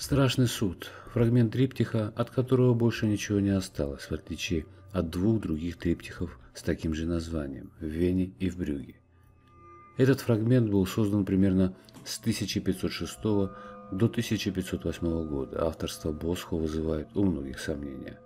Страшный суд. Фрагмент триптиха, от которого больше ничего не осталось, в отличие от двух других триптихов с таким же названием в Вене и в Брюге. Этот фрагмент был создан примерно с 1506 до 1508 года. Авторство Босхо вызывает у многих сомнения.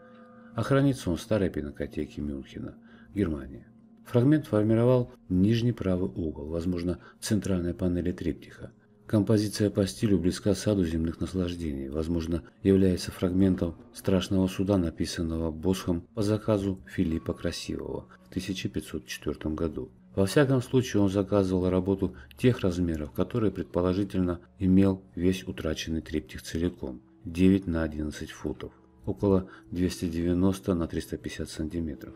А хранится он в старой пинокотеке Мюнхена, Германия. Фрагмент формировал нижний правый угол, возможно, центральной панели триптиха – Композиция по стилю близка саду земных наслаждений, возможно, является фрагментом «Страшного суда», написанного Босхом по заказу Филиппа Красивого в 1504 году. Во всяком случае, он заказывал работу тех размеров, которые, предположительно, имел весь утраченный триптих целиком – 9 на 11 футов, около 290 на 350 сантиметров.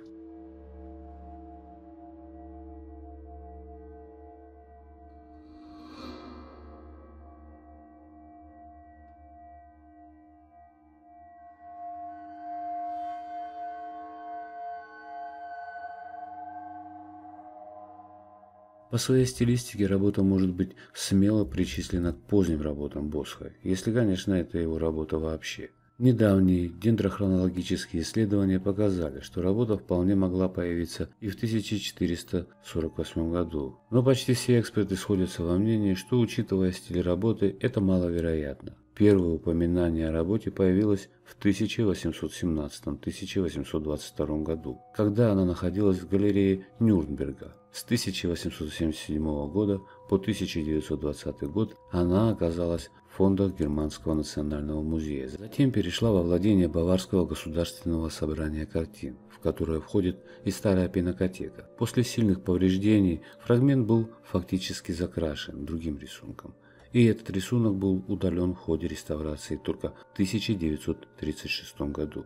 По своей стилистике работа может быть смело причислена к поздним работам Босха, если, конечно, это его работа вообще. Недавние дендрохронологические исследования показали, что работа вполне могла появиться и в 1448 году, но почти все эксперты сходятся во мнении, что учитывая стиль работы, это маловероятно. Первое упоминание о работе появилось в 1817-1822 году, когда она находилась в галерее Нюрнберга. С 1877 года по 1920 год она оказалась в фондах Германского национального музея, затем перешла во владение Баварского государственного собрания картин, в которое входит и старая пинакотека. После сильных повреждений фрагмент был фактически закрашен другим рисунком – и этот рисунок был удален в ходе реставрации только в 1936 году.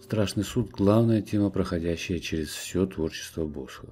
Страшный суд – главная тема, проходящая через все творчество Босха.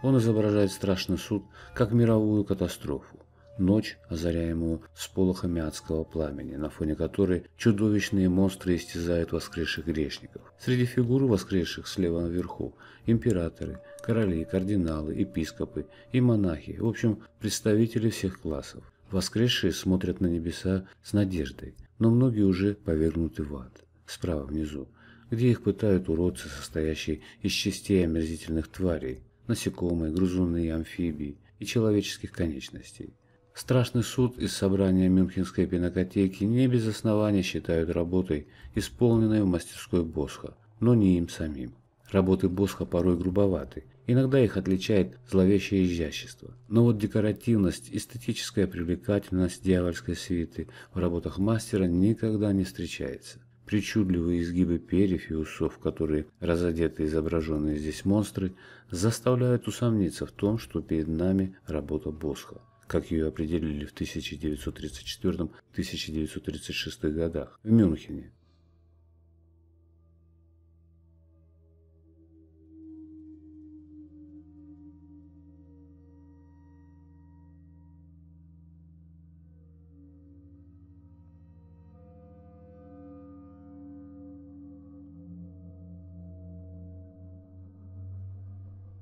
Он изображает страшный суд как мировую катастрофу, ночь, озаряемую сполохами адского пламени, на фоне которой чудовищные монстры истязают воскресших грешников. Среди фигур воскресших слева наверху – императоры, короли, кардиналы, епископы и монахи, в общем, представители всех классов. Воскресшие смотрят на небеса с надеждой, но многие уже повернуты в ад. Справа внизу, где их пытают уродцы, состоящие из частей омерзительных тварей, насекомые, грызуны и амфибии, и человеческих конечностей. Страшный суд из собрания Мюнхенской пинокотеки не без основания считают работой, исполненной в мастерской Босха, но не им самим. Работы Босха порой грубоваты, иногда их отличает зловещее изящество. Но вот декоративность, эстетическая привлекательность дьявольской свиты в работах мастера никогда не встречается. Причудливые изгибы перьев и усов, которые разодеты изображенные здесь монстры, заставляют усомниться в том, что перед нами работа Босха, как ее определили в 1934-1936 годах в Мюнхене.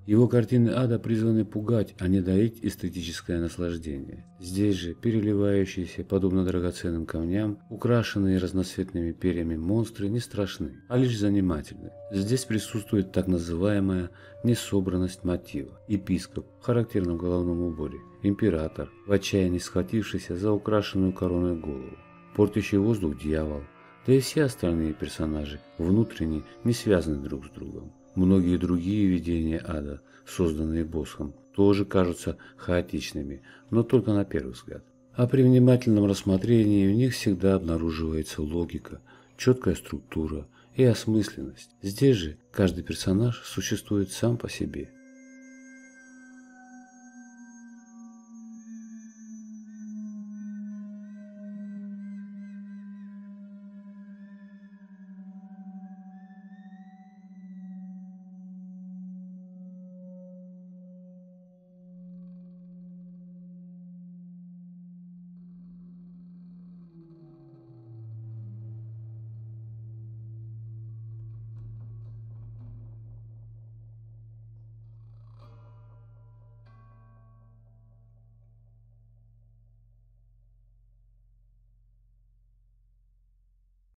Его картины ада призваны пугать, а не дарить эстетическое наслаждение. Здесь же переливающиеся, подобно драгоценным камням, украшенные разноцветными перьями монстры не страшны, а лишь занимательны. Здесь присутствует так называемая несобранность мотива. Епископ в характерном головном уборе, император, в отчаянии схватившийся за украшенную короной голову, портящий воздух дьявол, да и все остальные персонажи внутренне не связаны друг с другом. Многие другие видения ада, созданные Босхом, тоже кажутся хаотичными, но только на первый взгляд. А при внимательном рассмотрении в них всегда обнаруживается логика, четкая структура и осмысленность. Здесь же каждый персонаж существует сам по себе.